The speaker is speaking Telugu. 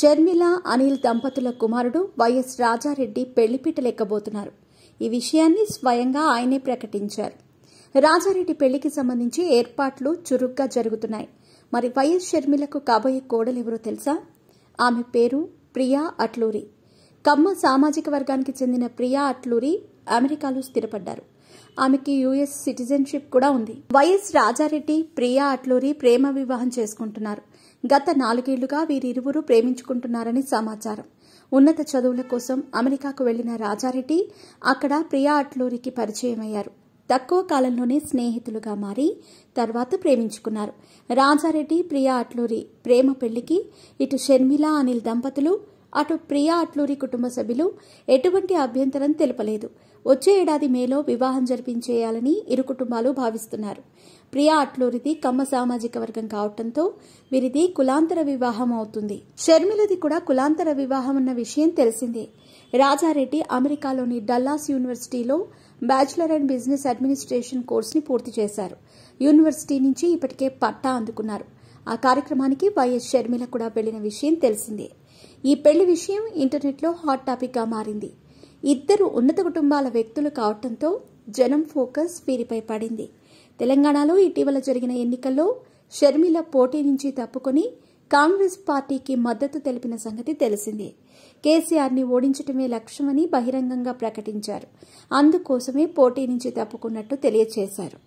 షర్మిల అనిల్ దంపతుల కుమారుడు వైఎస్ రాజారెడ్డి పెళ్లిపీట లెక్కబోతున్నారు ఈ విషయాన్ని స్వయంగా ఆయనే ప్రకటించారు రాజారెడ్డి పెళ్లికి సంబంధించి ఏర్పాట్లు చురుగ్గా జరుగుతున్నాయి మరి వైఎస్ షర్మిలకు కాబోయే కోడలెవరో తెలుసా ఆమె పేరు ప్రియా అట్లూరి కమ్మ సామాజిక వర్గానికి చెందిన ప్రియా అట్లూరి అమెరికాలో స్థిరపడ్డారు ఆమెకి యుఎస్ సిటిజన్షిప్ కూడా ఉంది వైఎస్ రాజారెడ్డి ప్రియా అట్లూరి ప్రేమ వివాహం చేసుకుంటున్నారు గత నాలుగేళ్లుగా వీరిరువురు ప్రేమించుకుంటున్నారని సమాచారం ఉన్నత చదువుల కోసం అమెరికాకు వెళ్లిన రాజారెడ్డి అక్కడ ప్రియా అట్లూరికి పరిచయమయ్యారు తక్కువ కాలంలోనే స్నేహితులుగా మారి తర్వాత ప్రేమించుకున్నారు రాజారెడ్డి ప్రియా అట్లూరి ప్రేమ పెళ్లికి ఇటు షర్మిల అనిల్ దంపతులు అటు ప్రియా అట్లూరి కుటుంబ సభ్యులు ఎటువంటి అభ్యంతరం తెలపలేదు వచ్చే ఏడాది మేలో వివాహం జరిపించేయాలని ఇరు కుటుంబాలు భావిస్తున్నారు ప్రియా అట్లూరిది కమ్మ సామాజిక వర్గం కావటంతో వీరిది కులాంతర వివాహం అవుతుంది షర్మిలది కూడా కులాంతర వివాహం అన్న విషయం తెలిసిందే రాజారెడ్డి అమెరికాలోని డల్లాస్ యూనివర్సిటీలో బ్యాచిలర్ అండ్ బిజినెస్ అడ్మినిస్ట్రేషన్ కోర్సుని పూర్తి చేశారు యూనివర్సిటీ నుంచి ఇప్పటికే పట్టా అందుకున్నారు ఆ కార్యక్రమానికి వైఎస్ షర్మిల కూడా వెళ్లిన విషయం తెలిసిందే ఈ పెళ్లి విషయం ఇంటర్నెట్లో హాట్ టాపిక్గా మారింది ఇద్దరు ఉన్నత కుటుంబాల వ్యక్తులు కావటంతో జనం ఫోకస్ వీరిపై పడింది తెలంగాణలో ఇటీవల జరిగిన ఎన్నికల్లో షర్మిల పోటీ నుంచి తప్పుకొని కాంగ్రెస్ పార్టీకి మద్దతు తెలిపిన సంగతి తెలిసిందే కేసీఆర్ని ఓడించటమే లక్ష్యమని బహిరంగంగా ప్రకటించారు అందుకోసమే పోటీ నుంచి తప్పుకున్నట్టు తెలియజేశారు